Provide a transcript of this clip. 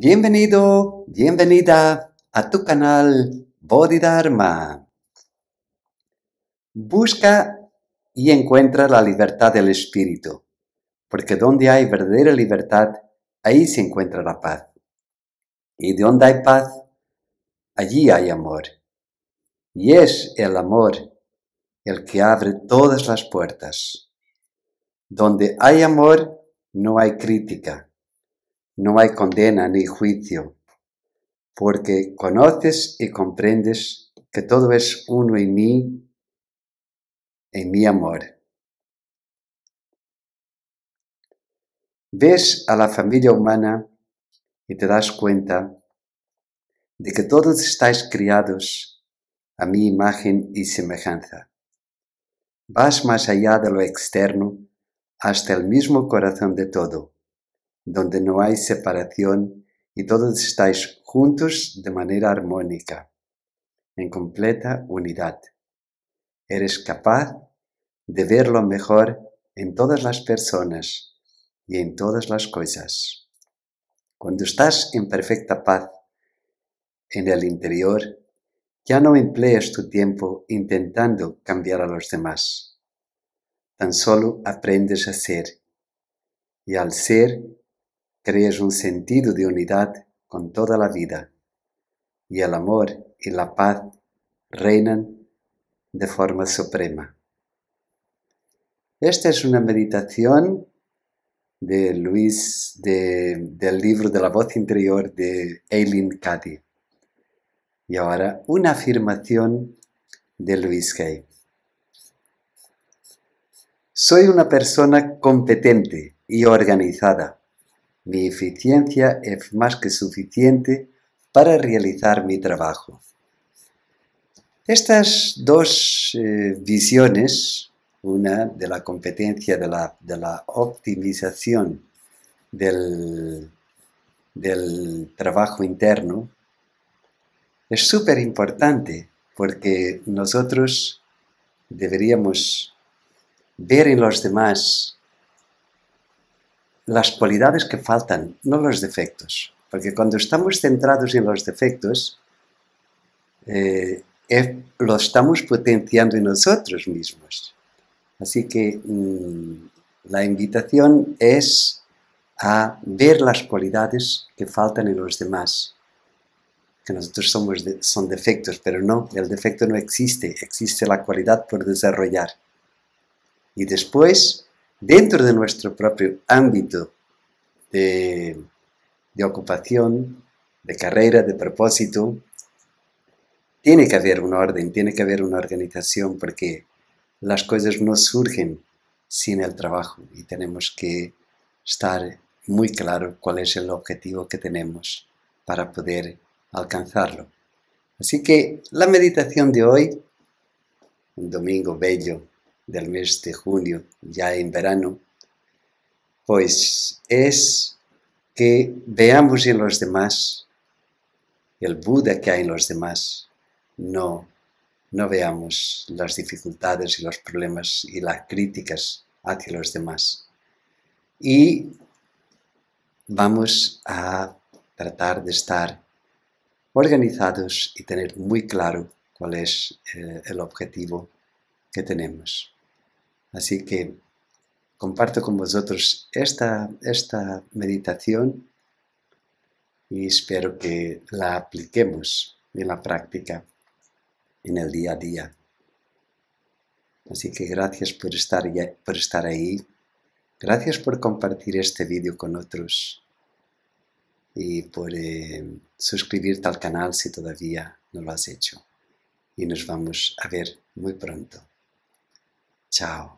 Bienvenido, bienvenida a tu canal Bodhidharma. Busca y encuentra la libertad del espíritu, porque donde hay verdadera libertad, ahí se encuentra la paz. Y donde hay paz, allí hay amor. Y es el amor el que abre todas las puertas. Donde hay amor, no hay crítica no hay condena ni juicio, porque conoces y comprendes que todo es uno en mí, en mi amor. Ves a la familia humana y te das cuenta de que todos estáis criados a mi imagen y semejanza. Vas más allá de lo externo hasta el mismo corazón de todo donde no hay separación y todos estáis juntos de manera armónica, en completa unidad. Eres capaz de ver lo mejor en todas las personas y en todas las cosas. Cuando estás en perfecta paz en el interior, ya no empleas tu tiempo intentando cambiar a los demás. Tan solo aprendes a ser. Y al ser crees un sentido de unidad con toda la vida y el amor y la paz reinan de forma suprema. Esta es una meditación de Luis, del libro de la voz interior de Eileen Cady. Y ahora una afirmación de Luis Gay. Soy una persona competente y organizada. Mi eficiencia es más que suficiente para realizar mi trabajo. Estas dos eh, visiones, una de la competencia de la, optimización del, del trabajo interno, es súper importante porque nosotros deberíamos ver en los demás las cualidades que faltan, no los defectos. Porque cuando estamos centrados en los defectos, eh, lo estamos potenciando en nosotros mismos. Así que mm, la invitación es a ver las cualidades que faltan en los demás, que nosotros somos son defectos, pero no, el defecto no existe, existe la cualidad por desarrollar. Y después dentro de nuestro propio ámbito de, ocupación, de carrera, de propósito, tiene que haber una orden, tiene que haber una organización porque las cosas no surgen sin el trabajo y tenemos que estar muy claro cuál es el objetivo que tenemos para poder alcanzarlo. Así que la meditación de hoy, un domingo bello del mes de junio, ya en verano, pues es que veamos en los demás el Buda que hay en los demás, no, no veamos las dificultades y los problemas y las críticas hacia los demás. Y vamos a tratar de estar organizados y tener muy claro cuál es eh, el objetivo que tenemos. Así que comparto con vosotros esta, esta meditación y espero que la apliquemos en la práctica, en el día a día. Así que gracias por estar, por estar ahí. Gracias por compartir este vídeo con otros y por eh, suscribirte al canal si todavía no lo has hecho. Y nos vamos a ver muy pronto. Chao.